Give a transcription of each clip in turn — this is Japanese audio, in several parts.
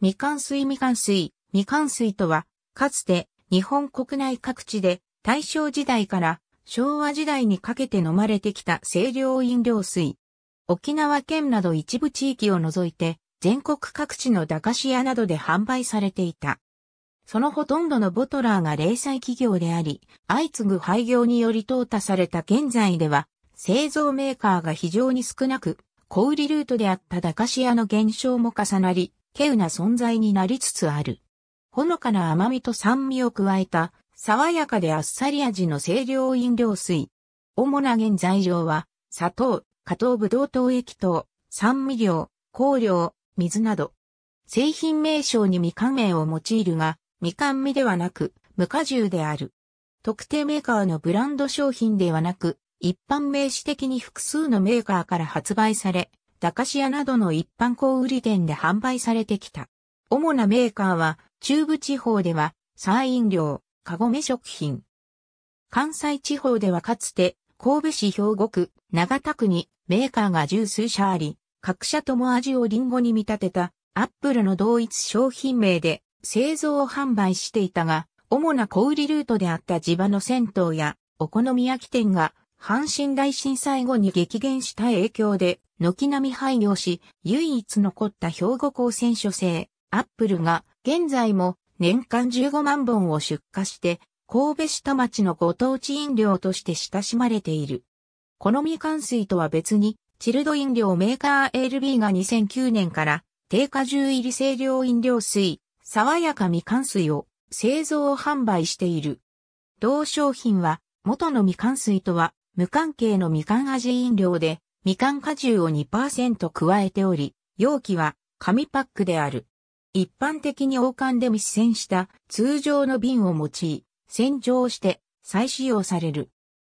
未完水未完水、未完水とは、かつて日本国内各地で大正時代から昭和時代にかけて飲まれてきた清涼飲料水。沖縄県など一部地域を除いて、全国各地の駄菓子屋などで販売されていた。そのほとんどのボトラーが零細企業であり、相次ぐ廃業により淘汰された現在では、製造メーカーが非常に少なく、小売ルートであった駄菓子屋の減少も重なり、稀有な存在になりつつある。ほのかな甘みと酸味を加えた、爽やかであっさり味の清涼飲料水。主な原材料は、砂糖、加糖ぶどう糖液糖、酸味料、香料、水など。製品名称にみかん名を用いるが、みかん味ではなく、無果汁である。特定メーカーのブランド商品ではなく、一般名詞的に複数のメーカーから発売され、駄菓子屋などの一般小売店で販売されてきた。主なメーカーは、中部地方では、サー飲料、カゴメ食品。関西地方ではかつて、神戸市兵庫区、長田区にメーカーが十数社あり、各社とも味をリンゴに見立てた、アップルの同一商品名で製造を販売していたが、主な小売ルートであった地場の銭湯やお好み焼き店が阪神大震災後に激減した影響で、軒並み廃業し、唯一残った兵庫高専所製、アップルが、現在も年間15万本を出荷して、神戸下町のご当地飲料として親しまれている。このみかん水とは別に、チルド飲料メーカー ALB が2009年から、低荷重入り清涼飲料水、爽やかみかん水を製造販売している。同商品は、元のみかん水とは無関係のみかん味飲料で、みかん果汁を2%加えており、容器は紙パックである。一般的に王冠で密栓した通常の瓶を用い、洗浄して再使用される。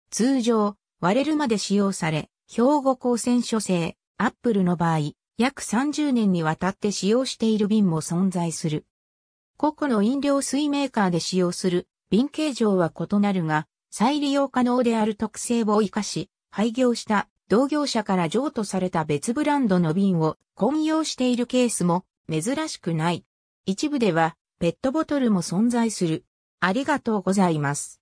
通常、割れるまで使用され、兵庫高専所製、アップルの場合、約30年にわたって使用している瓶も存在する。個々の飲料水メーカーで使用する瓶形状は異なるが、再利用可能である特性を活かし、廃業した同業者から譲渡された別ブランドの瓶を混用しているケースも珍しくない。一部ではペットボトルも存在する。ありがとうございます。